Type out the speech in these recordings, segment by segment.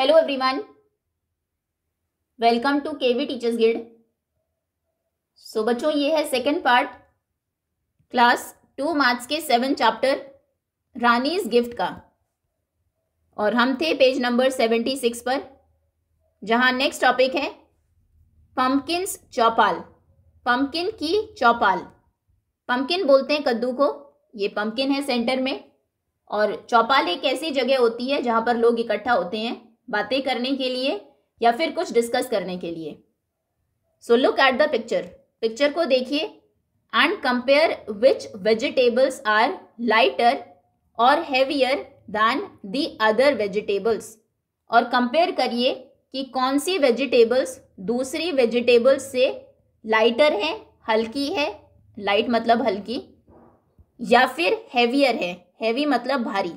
Hello everyone welcome to KV teachers guild so बच्चों ये है second part class two March के seven chapter रानीज gift का और हम थे पेज नंबर सेवेंटी सिक्स पर जहां नेक्स्ट टॉपिक है पम्पकिन्स चौपाल पम्पकिन की चौपाल पम्पकिन बोलते हैं कद्दू को ये पम्पकिन है सेंटर में और चौपाल एक ऐसी जगह होती है जहां पर लोग इकट्ठा होते हैं बातें करने के लिए या फिर कुछ डिस्कस करने के लिए so look at the picture picture को देखिए and compare which vegetables are lighter और heavier than the other vegetables और कंपेयर करिए कि कौन सी वेजिटेबल्स दूसरी वेजिटेबल्स से लाइटर है हल्की है लाइट मतलब हल्की या फिर हैवियर है हैवी मतलब भारी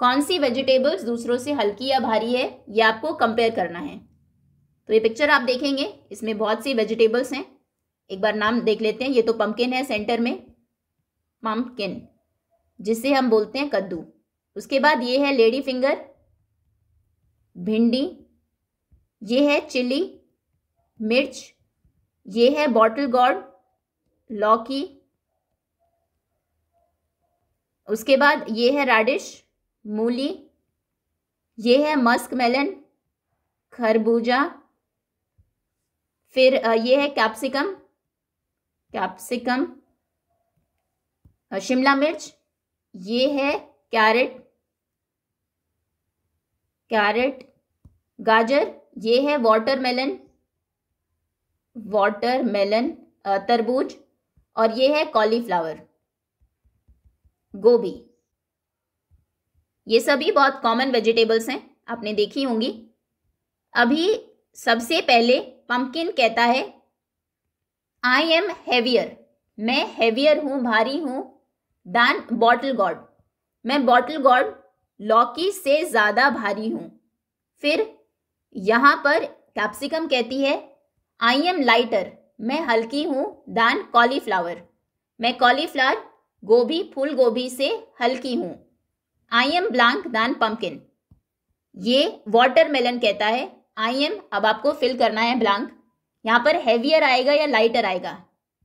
कौन सी वेजिटेबल्स दूसरों से हल्की या भारी है ये आपको कंपेयर करना है तो ये पिक्चर आप देखेंगे इसमें बहुत सी वेजिटेबल्स हैं एक बार नाम देख लेते हैं ये तो पम्पकिन है सेंटर में पम्पकिन जिसे हम बोलते हैं कद्दू उसके बाद ये है लेडी फिंगर भिंडी ये है चिली मिर्च ये है बॉटल गॉड लौकी उसके बाद ये है राडिश मूली ये है मस्क मेलन खरबूजा फिर ये है कैप्सिकम कैप्सिकम शिमला मिर्च ये है कैरेट कैरेट गाजर ये है वाटर मेलन वाटर मेलन तरबूज और ये है कॉलीफ्लावर गोभी ये सभी बहुत कॉमन वेजिटेबल्स हैं आपने देखी होंगी अभी सबसे पहले पंपकिन कहता है आई एम हैवियर मैं हैवियर हूँ भारी हूँ दैन बॉटल गॉड मैं बॉटल गॉड लौकी से ज़्यादा भारी हूँ फिर यहाँ पर कैप्सिकम कहती है आई एम लाइटर मैं हल्की हूँ दैन कॉलीफ्लावर मैं कॉलीफ्लावर गोभी फूल गोभी से हल्की हूँ I am blank than pumpkin ये वाटरमेलन कहता है आई एम अब आपको फिल करना है ब्लैंक यहाँ पर हैवियर आएगा या लाइटर आएगा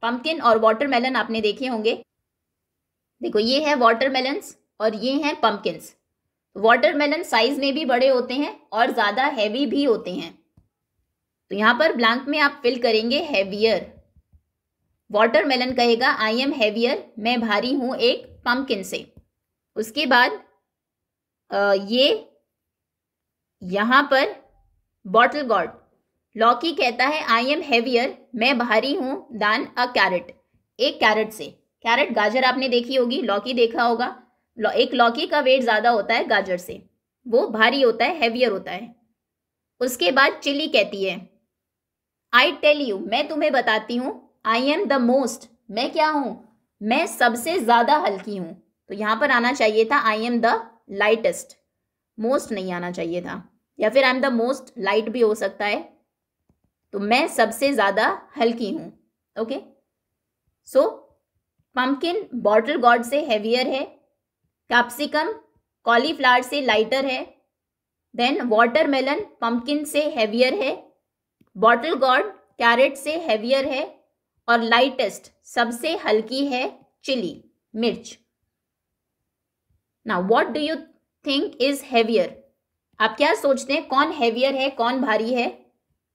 पंपकिन और वाटरमेलन आपने देखे होंगे देखो ये है वाटरमेलन्स और ये हैं पम्पकिन्स वाटरमेलन साइज में भी बड़े होते हैं और ज़्यादा हैवी भी होते हैं तो यहाँ पर ब्लैंक में आप फिल करेंगे हैवियर वाटरमेलन कहेगा आई एम हैवियर मैं भारी हूँ एक पंपकिन से उसके बाद ये यहाँ पर बॉटल गॉड लॉकी कहता है आई एम हैवियर मैं भारी हूं दान अ कैरेट एक कैरेट से कैरेट गाजर आपने देखी होगी लौकी देखा होगा एक लौकी का वेट ज़्यादा होता है गाजर से वो भारी होता है हैवियर होता है उसके बाद चिली कहती है आई टेल यू मैं तुम्हें बताती हूँ आई एम द मोस्ट मैं क्या हूं मैं सबसे ज़्यादा हल्की हूं तो यहां पर आना चाहिए था I am the lightest most नहीं आना चाहिए था या फिर I am the most light भी हो सकता है तो मैं सबसे ज़्यादा हल्की हूं okay so pumpkin bottle gourd से हैवियर है कैप्सिकम कॉलीफ्लावर से लाइटर है देन वाटरमेलन पंपकिन से हैवियर है बॉटल गॉड कैरेट से हैवियर है और लाइटेस्ट सबसे हल्की है चिली मिर्च ना what do you think is heavier आप क्या सोचते हैं कौन हैवियर है कौन भारी है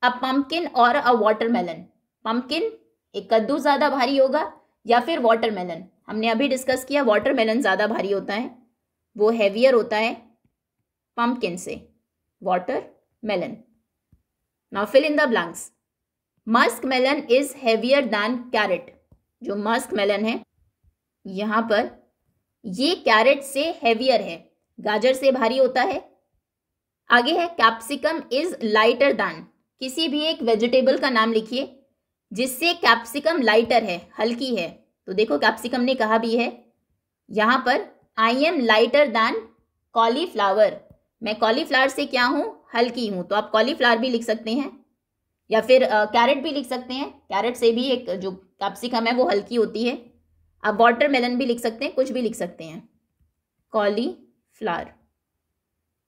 अ पम्पकिन और अ वाटरमेलन पम्पकिन एक कद्दू ज़्यादा भारी होगा या फिर वाटरमेलन हमने अभी डिस्कस किया वाटरमेलन ज़्यादा भारी होता है वो हैवियर होता है पम्पकिन से water melon now fill in the blanks musk melon is heavier than carrot जो मस्क मेलन है यहां पर ये कैरेट से हैवियर है गाजर से भारी होता है आगे है कैप्सिकम इज लाइटर दैन किसी भी एक वेजिटेबल का नाम लिखिए जिससे कैप्सिकम लाइटर है हल्की है तो देखो कैप्सिकम ने कहा भी है यहां पर I am lighter than cauliflower मैं कॉलीफ्लावर से क्या हूँ हल्की हूँ तो आप कॉलीफ्लावर भी लिख सकते हैं या फिर कैरेट भी लिख सकते हैं कैरेट से भी एक जो कैप्सिकम है वो हल्की होती है आप वाटर मेलन भी लिख सकते हैं कुछ भी लिख सकते हैं cauli cauliflower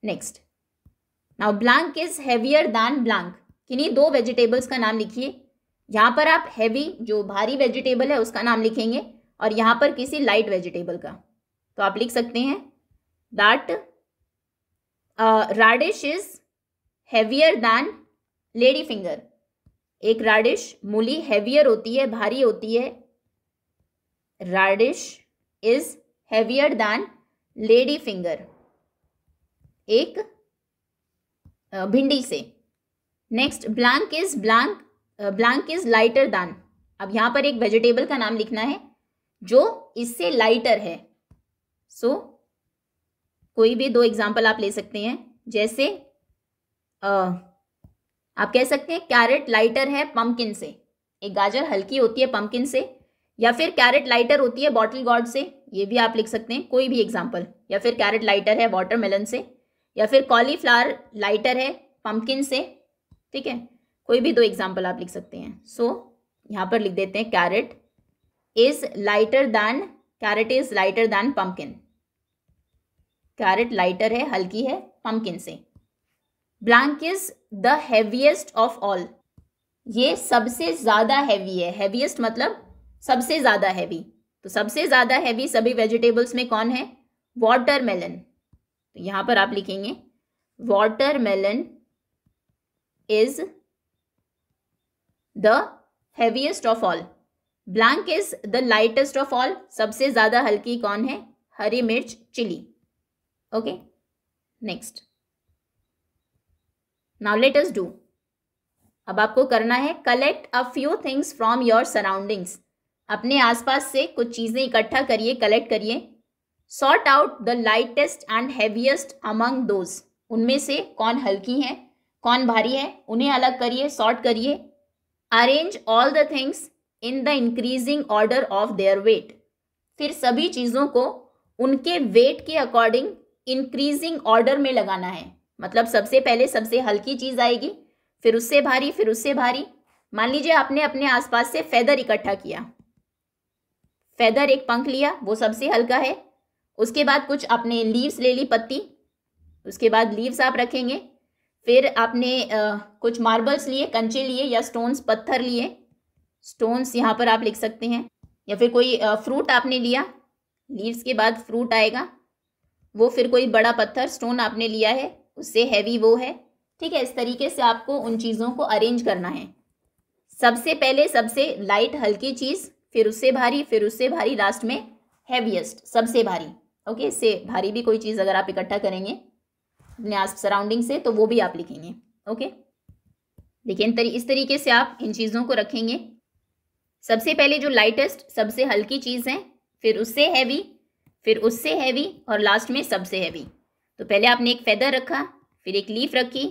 next now blank is heavier than blank किन्हीं दो वेजिटेबल्स का नाम लिखिए यहां पर आप हैवी जो भारी वेजिटेबल है उसका नाम लिखेंगे और यहां पर किसी लाइट वेजिटेबल का तो आप लिख सकते हैं that radish is heavier than lady finger एक राडिश मूली हैवियर होती है भारी होती है radish is heavier than lady finger एक भिंडी से next blank is blank blank is lighter than अब यहां पर एक वेजिटेबल का नाम लिखना है जो इससे लाइटर है सो so, कोई भी दो एग्जाम्पल आप ले सकते हैं जैसे आ, आप कह सकते हैं कैरेट लाइटर है पंपकिन से एक गाजर हल्की होती है पंपकिन से या फिर कैरेट लाइटर होती है बॉटल गॉड से ये भी आप लिख सकते हैं कोई भी एग्जाम्पल या फिर कैरेट लाइटर है वाटरमेलन से या फिर कॉलीफ्लावर लाइटर है पम्पकिन से ठीक है कोई भी दो एग्जाम्पल आप लिख सकते हैं सो so, यहाँ पर लिख देते हैं carrot is lighter than carrot is lighter than pumpkin carrot lighter है हल्की है पम्पकिन से blank is the heaviest of all ये सबसे ज्यादा हैवी है हैवीएस्ट मतलब सबसे ज़्यादा हैवी तो सबसे ज़्यादा हैवी सभी वेजिटेबल्स में कौन है वाटरमेलन तो यहां पर आप लिखेंगे watermelon is the heaviest of all blank is the lightest of all सबसे ज़्यादा हल्की कौन है हरी मिर्च chili okay next now let us do अब आपको करना है collect a few things from your surroundings अपने आसपास से कुछ चीज़ें इकट्ठा करिए कलेक्ट करिए sort out the lightest and heaviest among those उनमें से कौन हल्की हैं कौन भारी है उन्हें अलग करिए सॉर्ट करिए arrange all the things in the increasing order of their weight फिर सभी चीज़ों को उनके वेट के अकॉर्डिंग इंक्रीजिंग ऑर्डर में लगाना है मतलब सबसे पहले सबसे हल्की चीज़ आएगी फिर उससे भारी फिर उससे भारी मान लीजिए आपने अपने आसपास से फेदर इकट्ठा किया फेदर एक पंख लिया वो सबसे हल्का है उसके बाद कुछ आपने लीव्स ले ली पत्ती उसके बाद लीव्स आप रखेंगे फिर आपने आ, कुछ मार्बल्स लिए कंचे लिए या स्टोन्स पत्थर लिए स्टोन्स यहाँ पर आप लिख सकते हैं या फिर कोई आ, फ्रूट आपने लिया लीव्स के बाद फ्रूट आएगा वो फिर कोई बड़ा पत्थर स्टोन आपने लिया है उससे हैवी वो है ठीक है इस तरीके से आपको उन चीज़ों को अरेंज करना है सबसे पहले सबसे लाइट हल्की चीज़ फिर उससे भारी फिर उससे भारी लास्ट में हैवीएस्ट सबसे भारी ओके से भारी भी कोई चीज़ अगर आप इकट्ठा करेंगे अपने आस सराउंडिंग से तो वो भी आप लिखेंगे ओके देखिए इस तरीके से आप इन चीज़ों को रखेंगे सबसे पहले जो लाइटेस्ट सबसे हल्की चीज़ है फिर उससे हैवी फिर उससे हैवी और लास्ट में सबसे हैवी तो पहले आपने एक फेदर रखा फिर एक लीफ रखी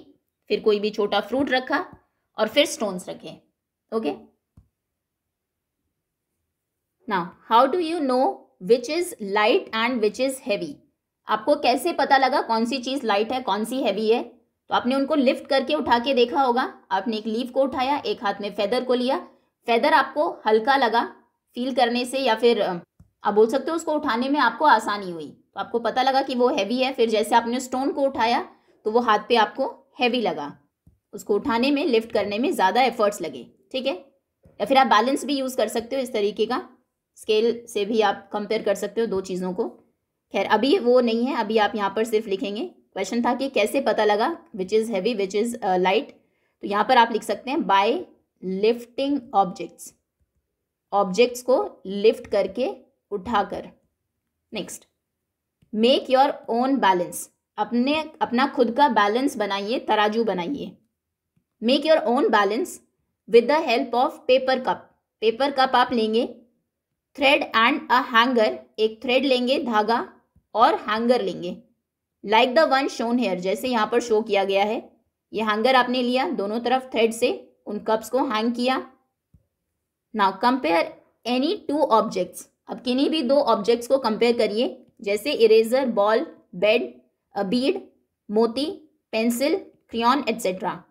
फिर कोई भी छोटा फ्रूट रखा और फिर स्टोन्स रखे okay now how do you know which is light and which is heavy आपको कैसे पता लगा कौन सी चीज़ लाइट है कौन सी हैवी है तो आपने उनको लिफ्ट करके उठा के देखा होगा आपने एक लीफ को उठाया एक हाथ में फेदर को लिया फेदर आपको हल्का लगा फील करने से या फिर आप बोल सकते हो उसको उठाने में आपको आसानी हुई तो आपको पता लगा कि वो हैवी है फिर जैसे आपने स्टोन को उठाया तो वो हाथ पे आपको हैवी लगा उसको उठाने में लिफ्ट करने में ज़्यादा एफर्ट्स लगे ठीक है या फिर आप बैलेंस भी यूज़ कर सकते हो इस तरीके का स्केल से भी आप कंपेयर कर सकते हो दो चीज़ों को खैर अभी वो नहीं है अभी आप यहाँ पर सिर्फ लिखेंगे क्वेश्चन था कि कैसे पता लगा which is heavy which is light तो यहाँ पर आप लिख सकते हैं बाय लिफ्टिंग ऑब्जेक्ट्स ऑब्जेक्ट्स को लिफ्ट करके उठाकर next make your own balance अपने अपना खुद का बैलेंस बनाइए तराजू बनाइए make your own balance with the help of paper cup paper cup आप लेंगे थ्रेड एंड अ हैंगर एक थ्रेड लेंगे धागा और हैंगर लेंगे like the one shown here जैसे यहाँ पर शो किया गया है ये हैंगर आपने लिया दोनों तरफ थ्रेड से उन कप्स को हैंग किया now compare any two objects अब किन्हीं भी दो ऑब्जेक्ट्स को कंपेयर करिए जैसे eraser ball bead a bead मोती pencil crayon etcetera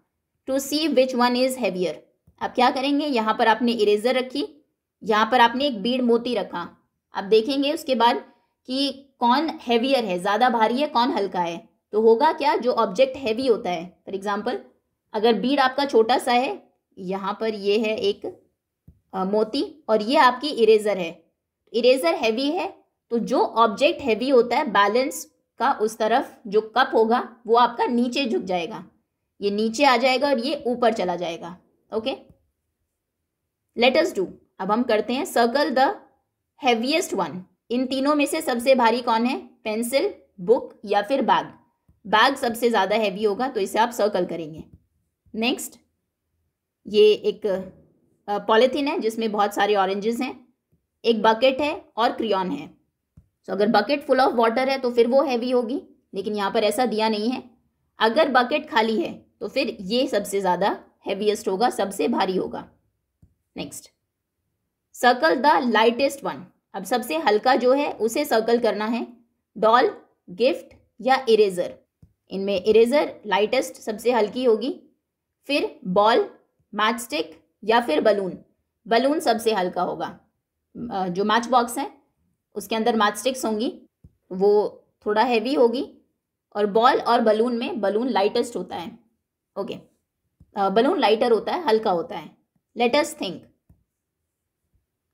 to see which one is heavier अब क्या करेंगे यहाँ पर आपने इरेजर रखी यहाँ पर आपने एक बीड मोती रखा आप देखेंगे उसके बाद कि कौन हैवियर है ज़्यादा भारी है कौन हल्का है तो होगा क्या जो ऑब्जेक्ट हैवी होता है फॉर एग्जाम्पल अगर बीड आपका छोटा सा है यहाँ पर ये है एक आ, मोती और ये आपकी इरेजर है इरेजर हैवी है तो जो ऑब्जेक्ट हैवी होता है बैलेंस का उस तरफ जो कप होगा वो आपका नीचे झुक जाएगा ये नीचे आ जाएगा और ये ऊपर चला जाएगा ओके लेटस डू अब हम करते हैं सर्कल द हैवीएस्ट वन इन तीनों में से सबसे भारी कौन है पेंसिल बुक या फिर बैग बैग सबसे ज़्यादा हैवी होगा तो इसे आप सर्कल करेंगे नेक्स्ट ये एक पॉलिथीन है जिसमें बहुत सारे ऑरेंजेस हैं एक बकेट है और क्रियॉन है सो so, अगर बकेट फुल ऑफ वाटर है तो फिर वो हैवी होगी लेकिन यहाँ पर ऐसा दिया नहीं है अगर बकेट खाली है तो फिर ये सबसे ज़्यादा हैवीएस्ट होगा सबसे भारी होगा next circle the lightest one अब सबसे हल्का जो है उसे सर्कल करना है डॉल गिफ्ट या इरेजर इनमें इरेजर लाइटेस्ट सबसे हल्की होगी फिर बॉल मैच स्टिक या फिर बलून बलून सबसे हल्का होगा जो मैच बॉक्स है उसके अंदर मैच स्टिक्स होंगी वो थोड़ा हैवी होगी और बॉल और बलून में बलून लाइटेस्ट होता है ओके बलून लाइटर होता है हल्का होता है latest think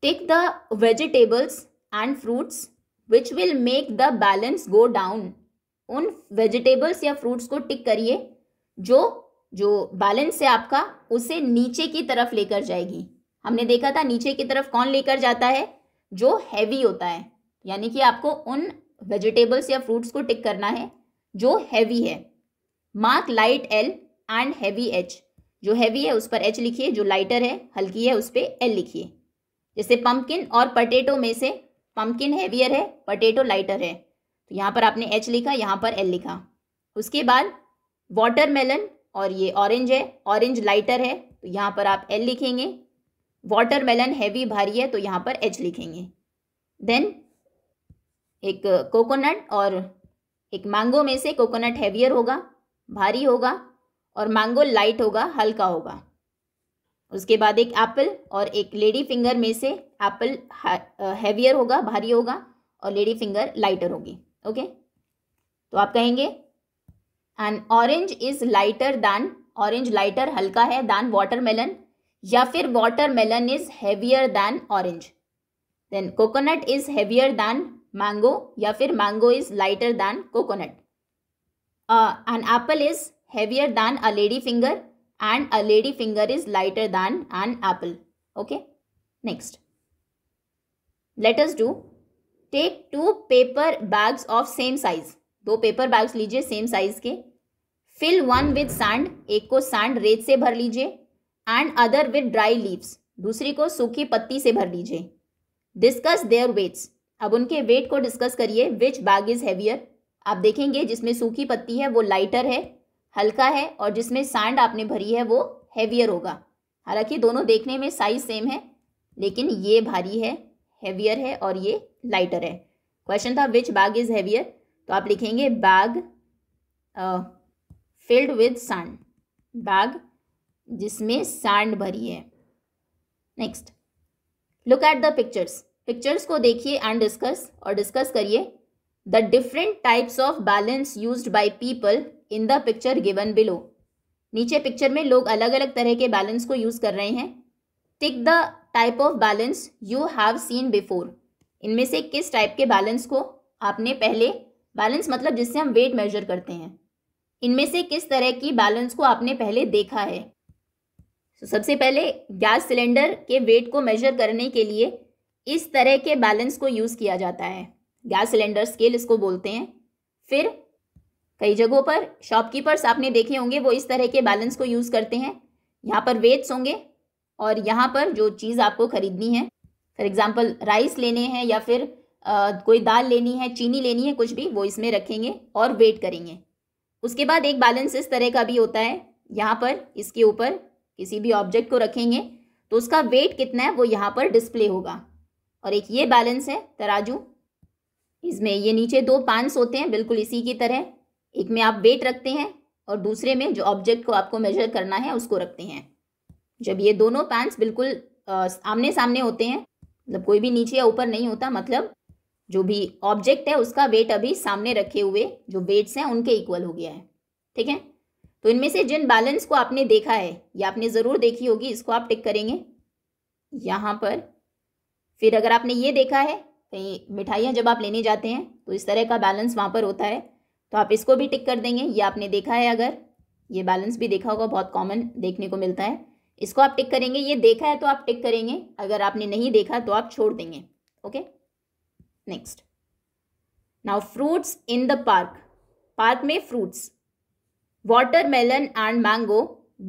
Take the vegetables and fruits which will make the balance go down. उन वेजिटेबल्स या फ्रूट्स को टिक करिए जो जो बैलेंस है आपका उसे नीचे की तरफ लेकर जाएगी हमने देखा था नीचे की तरफ कौन लेकर जाता है जो हैवी होता है यानी कि आपको उन वेजिटेबल्स या फ्रूट्स को टिक करना है जो हैवी है mark light L and heavy H जो हैवी है उस पर एच लिखिए जो लाइटर है हल्की है उस पर एल लिखिए जैसे पम्पकिन और पटेटो में से पम्पकिन हैवियर है पटेटो लाइटर है तो यहाँ पर आपने एच लिखा यहाँ पर एल लिखा उसके बाद वाटरमेलन और ये ऑरेंज है ऑरेंज लाइटर है तो यहाँ पर आप एल लिखेंगे वाटरमेलन हैवी भारी है तो यहाँ पर एच लिखेंगे देन एक कोकोनट और एक मैंगो में से कोकोनट हैवियर होगा भारी होगा और मैंगो लाइट होगा हल्का होगा उसके बाद एक एप्पल और एक लेडी फिंगर में से एप्पल हैवियर uh, होगा भारी होगा और लेडी फिंगर लाइटर होगी ओके तो आप कहेंगे and orange is lighter than orange lighter हल्का है दैन वाटरमेलन या फिर watermelon is heavier than orange then coconut is heavier than mango या फिर mango is lighter than coconut an apple is heavier than a lady finger and a lady finger is lighter than an apple. Okay. Next. Let us do. Take two paper bags of same size. दो paper bags लीजिए same size के fill one with sand एक को sand रेत से भर लीजिए and other with dry leaves दूसरी को सूखी पत्ती से भर लीजिए डिस्कस देयर वेट्स अब उनके वेट को डिस्कस करिए विच बैग इज हैवियर आप देखेंगे जिसमें सूखी पत्ती है वो लाइटर है हल्का है और जिसमें सैंड आपने भरी है वो हैवियर होगा हालांकि दोनों देखने में साइज सेम है लेकिन ये भारी है हैवियर है और ये लाइटर है क्वेश्चन था विच बैग इज़ हैवियर तो आप लिखेंगे bag filled with sand bag जिसमें सैंड भरी है next look at the pictures pictures को देखिए एंड डिस्कस और डिस्कस करिए the different types of balance use by people in the picture given below नीचे पिक्चर में लोग अलग अलग तरह के बैलेंस को यूज़ कर रहे हैं tick the type of balance you have seen before इनमें से किस टाइप के बैलेंस को आपने पहले बैलेंस मतलब जिससे हम वेट मेजर करते हैं इनमें से किस तरह की बैलेंस को आपने पहले देखा है तो सबसे पहले गैस सिलेंडर के वेट को मेजर करने के लिए इस तरह के बैलेंस को यूज़ किया जाता है गैस सिलेंडर स्केल इसको बोलते हैं फिर कई जगहों पर शॉपकीपर्स आपने देखे होंगे वो इस तरह के बैलेंस को यूज़ करते हैं यहाँ पर वेट्स होंगे और यहाँ पर जो चीज़ आपको खरीदनी है फॉर एग्ज़ाम्पल राइस लेने हैं या फिर आ, कोई दाल लेनी है चीनी लेनी है कुछ भी वो इसमें रखेंगे और वेट करेंगे उसके बाद एक बैलेंस इस तरह का भी होता है यहाँ पर इसके ऊपर किसी भी ऑब्जेक्ट को रखेंगे तो उसका वेट कितना है वो यहाँ पर डिस्प्ले होगा और एक ये बैलेंस है तराजू इसमें ये नीचे दो पांच होते हैं बिल्कुल इसी की तरह एक में आप वेट रखते हैं और दूसरे में जो ऑब्जेक्ट को आपको मेजर करना है उसको रखते हैं जब ये दोनों पैंस बिल्कुल आमने सामने होते हैं मतलब कोई भी नीचे या ऊपर नहीं होता मतलब जो भी ऑब्जेक्ट है उसका वेट अभी सामने रखे हुए जो वेट्स हैं उनके इक्वल हो गया है ठीक है तो इनमें से जिन बैलेंस को आपने देखा है या आपने ज़रूर देखी होगी इसको आप टिक करेंगे यहाँ पर फिर अगर आपने ये देखा है कहीं मिठाइयाँ जब आप लेने जाते हैं तो इस तरह का बैलेंस वहाँ पर होता है तो आप इसको भी टिक कर देंगे ये आपने देखा है अगर ये बैलेंस भी देखा होगा बहुत कॉमन देखने को मिलता है इसको आप टिक करेंगे ये देखा है तो आप टिक करेंगे अगर आपने नहीं देखा तो आप छोड़ देंगे okay next now fruits in the park park में fruits melon and mango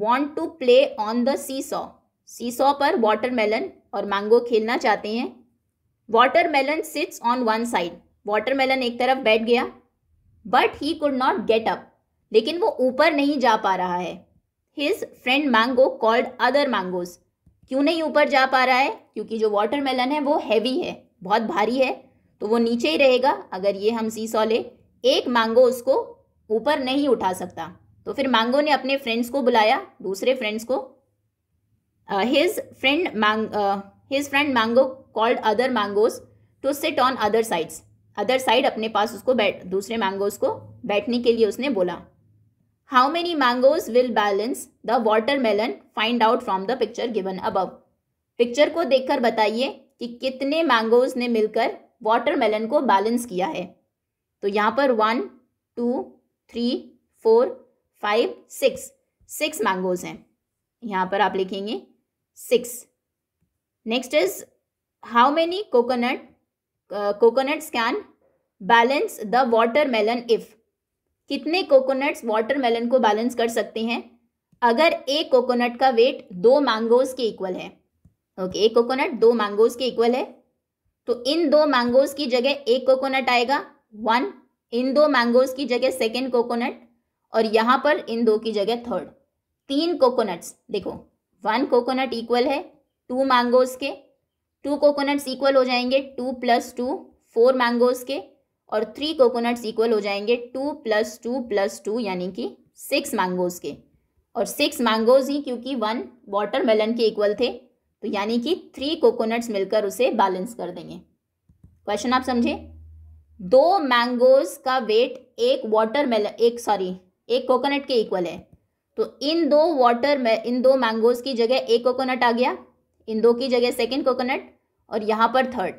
want to play on the seesaw seesaw पर मेलन और मैंगो खेलना चाहते हैं melon sits on one side watermelon एक तरफ बैठ गया but he could not get up लेकिन वो ऊपर नहीं जा पा रहा है his friend mango called other mangoes क्यों नहीं ऊपर जा पा रहा है क्योंकि जो मेलन है वो हैवी है बहुत भारी है तो वो नीचे ही रहेगा अगर ये हम सी सॉ ले एक मैंगो उसको ऊपर नहीं उठा सकता तो फिर मैंगो ने अपने फ्रेंड्स को बुलाया दूसरे फ्रेंड्स को his friend mang his friend mango called other mangoes to sit on other sides other side अपने पास उसको बैठ दूसरे मैंगोज को बैठने के लिए उसने बोला how many mangoes will balance the water melon find out from the picture given above picture को देखकर बताइए कि कितने मैंगोज ने मिलकर वाटर मेलन को बैलेंस किया है तो यहाँ पर one two three four five six six mangoes हैं यहाँ पर आप लिखेंगे six next is how many coconut coconut can balance the water melon if कितने कोकोनट्स मेलन को बैलेंस कर सकते हैं अगर एक कोकोनट का वेट दो मैंगोज के इक्वल है ओके okay, एक कोकोनट दो मैंगोज के इक्वल है तो इन दो मैंगोज की जगह एक कोकोनट आएगा वन इन दो मैंगोज की जगह सेकेंड कोकोनट और यहां पर इन दो की जगह थर्ड तीन कोकोनट्स देखो वन कोकोनट इक्वल है टू मैंगोज के टू कोकोनट्स इक्वल हो जाएंगे two plus two four mangoes के और थ्री कोकोनट्स इक्वल हो जाएंगे two plus two plus two यानी कि सिक्स मैंगोज के और सिक्स मैंगोज ही क्योंकि वन मेलन के इक्वल थे तो यानी कि थ्री कोकोनट्स मिलकर उसे बैलेंस कर देंगे क्वेश्चन आप समझे दो मैंगोज का वेट एक मेलन एक सॉरी एक कोकोनट के इक्वल है तो इन दो वाटर में इन दो मैंगोज की जगह एक कोकोनट आ गया इन दो की जगह सेकेंड कोकोनट और यहाँ पर थर्ड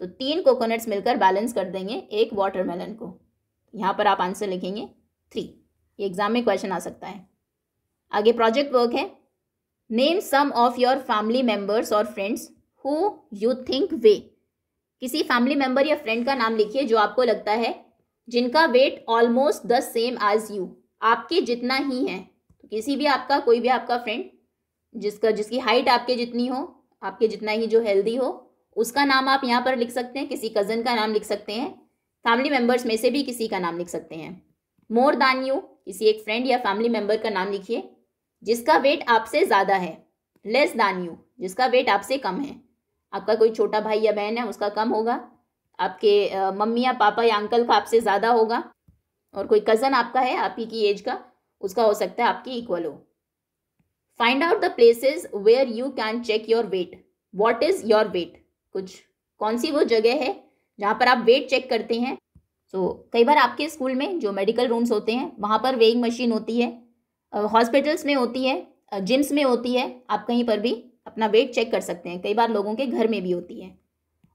तो तीन कोकोनट्स मिलकर बैलेंस कर देंगे एक वाटरमेलन को यहाँ पर आप आंसर लिखेंगे थ्री ये एग्जाम में क्वेश्चन आ सकता है आगे प्रोजेक्ट वर्क है name some of your family members और friends who you think weigh किसी फैमिली मेंबर या फ्रेंड का नाम लिखिए जो आपको लगता है जिनका weight almost the same as you आपके जितना ही है तो किसी भी आपका कोई भी आपका फ्रेंड जिसका जिसकी हाइट आपके जितनी हो आपके जितना ही जो हेल्दी हो उसका नाम आप यहाँ पर लिख सकते हैं किसी कज़न का नाम लिख सकते हैं फैमिली मेम्बर्स में से भी किसी का नाम लिख सकते हैं मोर दान यू किसी एक फ्रेंड या फैमिली मेम्बर का नाम लिखिए जिसका वेट आपसे ज़्यादा है लेस दान यू जिसका वेट आपसे कम है आपका कोई छोटा भाई या बहन है उसका कम होगा आपके मम्मी या पापा या अंकल का आपसे ज़्यादा होगा और कोई कज़न आपका है आप ही की एज का उसका हो सकता है आपकी इक्वल हो find out the places where you can check your weight what is your weight कुछ कौन सी वो जगह है जहाँ पर आप वेट चेक करते हैं सो so, कई बार आपके स्कूल में जो मेडिकल रूम्स होते हैं वहाँ पर वेइंग मशीन होती है हॉस्पिटल्स में होती है जिम्स में होती है आप कहीं पर भी अपना वेट चेक कर सकते हैं कई बार लोगों के घर में भी होती है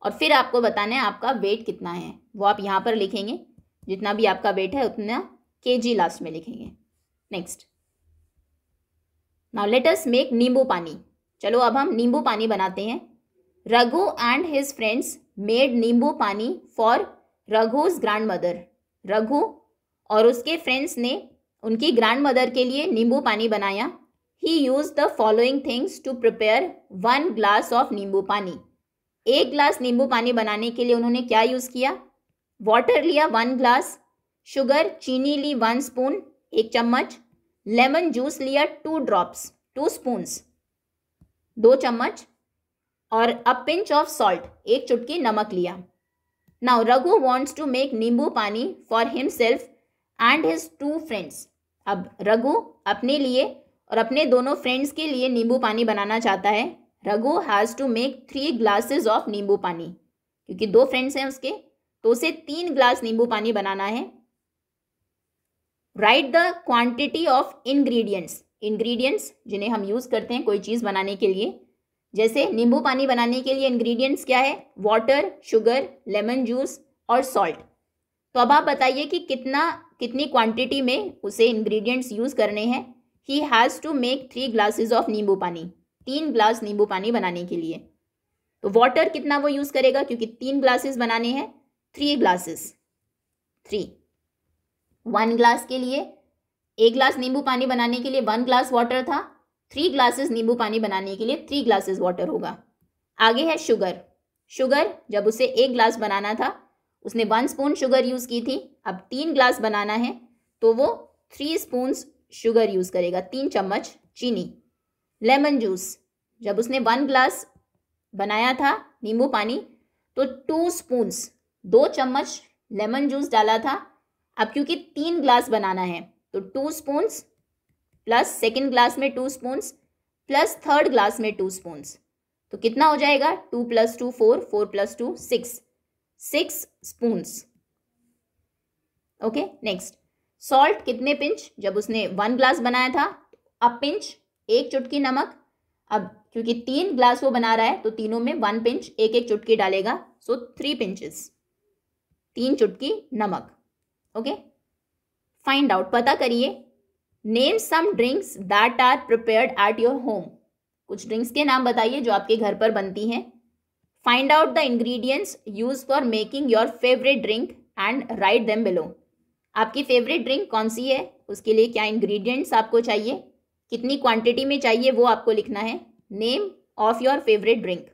और फिर आपको बताना है आपका वेट कितना है वो आप यहाँ पर लिखेंगे जितना भी आपका वेट है उतना के जी लास्ट में लिखेंगे next now let us make nimbu pani चलो अब हम नींबू पानी बनाते हैं Raghu and his friends made nimbu pani for Raghu's grandmother Raghu और उसके फ्रेंड्स ने उनकी ग्रैंड मदर के लिए नींबू पानी बनाया he used the following things to prepare one glass of nimbu pani एक ग्लास नींबू पानी बनाने के लिए उन्होंने क्या यूज़ किया वाटर लिया वन ग्लास शुगर चीनी ली वन स्पून एक चम्मच लेमन जूस लिया टू ड्रॉप्स टू स्पून्स दो चम्मच और अ पिंच ऑफ सॉल्ट एक चुटकी नमक लिया now Raghu wants to make nimbu pani for himself and his two friends अब रघु अपने लिए और अपने दोनों फ्रेंड्स के लिए नींबू पानी बनाना चाहता है Raghu has to make three glasses of nimbu pani क्योंकि दो फ्रेंड्स हैं उसके तो उसे तीन ग्लास नींबू पानी बनाना है write the quantity of ingredients ingredients जिन्हें हम यूज़ करते हैं कोई चीज़ बनाने के लिए जैसे नींबू पानी बनाने के लिए इंग्रेडिएंट्स क्या है वाटर शुगर लेमन जूस और सॉल्ट तो अब आप बताइए कि कितना कितनी क्वांटिटी में उसे इंग्रेडिएंट्स यूज़ करने हैं he has to make three glasses of nimbu pani तीन ग्लास नींबू पानी बनाने के लिए तो वाटर कितना वो यूज़ करेगा क्योंकि तीन ग्लासेस बनाने हैं three glasses three one glass के लिए एक ग्लास नींबू पानी बनाने के लिए वन ग्लास वाटर था थ्री ग्लासेस नींबू पानी बनाने के लिए थ्री ग्लासेस वाटर होगा आगे है शुगर शुगर जब उसे एक ग्लास बनाना था उसने वन स्पून शुगर यूज़ की थी अब तीन ग्लास बनाना है तो वो थ्री स्पून शुगर यूज़ करेगा तीन चम्मच चीनी लेमन जूस जब उसने वन ग्लास बनाया था नींबू पानी तो टू स्पून्स दो चम्मच लेमन जूस डाला था अब क्योंकि तीन ग्लास बनाना है तो two spoons plus second glass में two spoons plus third glass में टू स्पून्स तो कितना हो जाएगा two plus two four four plus two six six spoons okay next salt कितने पिंच जब उसने वन ग्लास बनाया था अब पिंच एक चुटकी नमक अब क्योंकि तीन ग्लास वो बना रहा है तो तीनों में वन पिंच एक एक चुटकी डालेगा सो थ्री पिंचेस तीन चुटकी नमक ओके फाइंड आउट पता करिए name some drinks that are prepared at your home कुछ ड्रिंक्स के नाम बताइए जो आपके घर पर बनती हैं find out the ingredients use for making your favourite drink and write them below आपकी फेवरेट ड्रिंक कौन सी है उसके लिए क्या इंग्रेडिएंट्स आपको चाहिए कितनी क्वांटिटी में चाहिए वो आपको लिखना है name of your favourite drink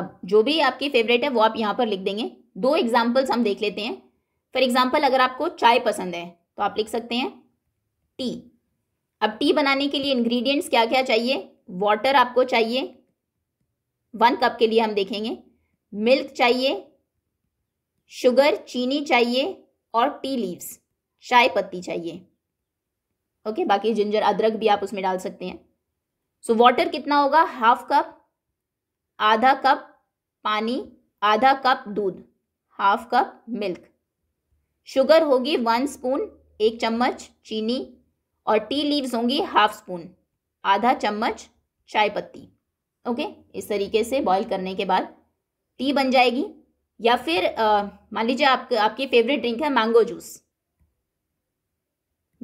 अब जो भी आपकी फेवरेट है वो आप यहाँ पर लिख देंगे दो एग्जाम्पल्स हम देख लेते हैं फॉर एग्जाम्पल अगर आपको चाय पसंद है तो आप लिख सकते हैं टी अब टी बनाने के लिए इंग्रेडिएंट्स क्या क्या चाहिए वाटर आपको चाहिए वन कप के लिए हम देखेंगे मिल्क चाहिए शुगर चीनी चाहिए और टी लीव्स चाय पत्ती चाहिए ओके okay, बाकी जिंजर अदरक भी आप उसमें डाल सकते हैं सो so, वाटर कितना होगा हाफ कप आधा कप पानी आधा कप दूध हाफ कप मिल्क शुगर होगी वन स्पून एक चम्मच चीनी और टी लीव्स होंगी हाफ स्पून आधा चम्मच चाय पत्ती ओके इस तरीके से बॉईल करने के बाद टी बन जाएगी या फिर मान लीजिए आप आपकी फेवरेट ड्रिंक है मैंगो जूस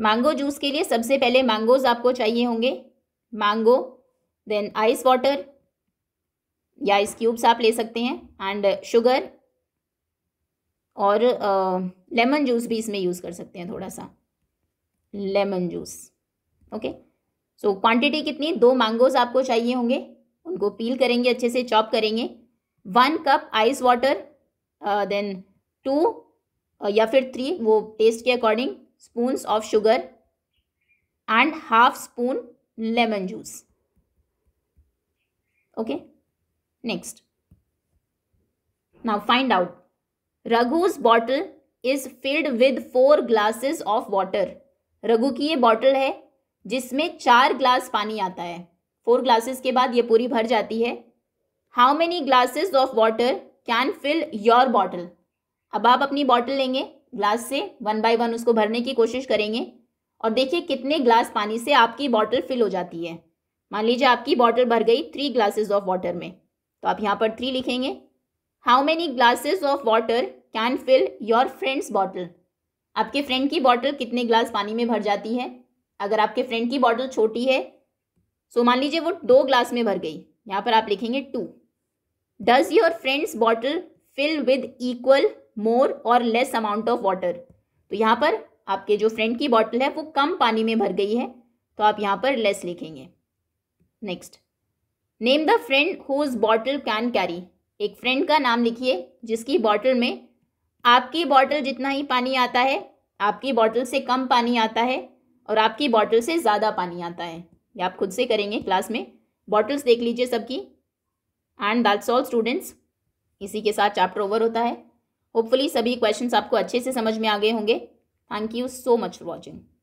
मैंगो जूस के लिए सबसे पहले मैंगोज आपको चाहिए होंगे मैंगो देन आइस वाटर या आइस क्यूब्स आप ले सकते हैं एंड शुगर और लेमन जूस भी इसमें यूज़ कर सकते हैं थोड़ा सा lemon juice okay so quantity कितनी दो मैंगोज आपको चाहिए होंगे उनको पील करेंगे अच्छे से चॉप करेंगे one cup ice water then two या फिर थ्री वो टेस्ट के according spoon of sugar and half spoon lemon juice okay next now find out Raghu's bottle is filled with four glasses of water Raghu की ये bottle है जिसमें चार glass पानी आता है फोर ग्लासेस के बाद ये पूरी भर जाती है how many glasses of water can fill your bottle अब आप अपनी बॉटल लेंगे ग्लास से वन बाय वन उसको भरने की कोशिश करेंगे और देखिए कितने ग्लास पानी से आपकी बॉटल फिल हो जाती है मान लीजिए आपकी बॉटल भर गई थ्री ग्लासेस ऑफ वाटर में तो आप यहाँ पर थ्री लिखेंगे how many glasses of water can fill your friend's bottle आपके फ्रेंड की बॉटल कितने ग्लास पानी में भर जाती है अगर आपके फ्रेंड की बॉटल छोटी है सो मान लीजिए वो दो ग्लास में भर गई यहाँ पर आप लिखेंगे two does your friend's bottle fill with equal more और लेस अमाउंट ऑफ वाटर तो यहाँ पर आपके जो फ्रेंड की बॉटल है वो कम पानी में भर गई है तो आप यहाँ पर लेस लिखेंगे next name the friend whose bottle can carry एक फ्रेंड का नाम लिखिए जिसकी बॉटल में आपकी बॉटल जितना ही पानी आता है आपकी बॉटल से कम पानी आता है और आपकी बॉटल से ज़्यादा पानी आता है ये आप खुद से करेंगे क्लास में बॉटल्स देख लीजिए सबकी एंड दैट्स ऑल स्टूडेंट्स इसी के साथ चैप्टर ओवर होता है होपफुली सभी क्वेश्चंस आपको अच्छे से समझ में आ गए होंगे thank you so much for watching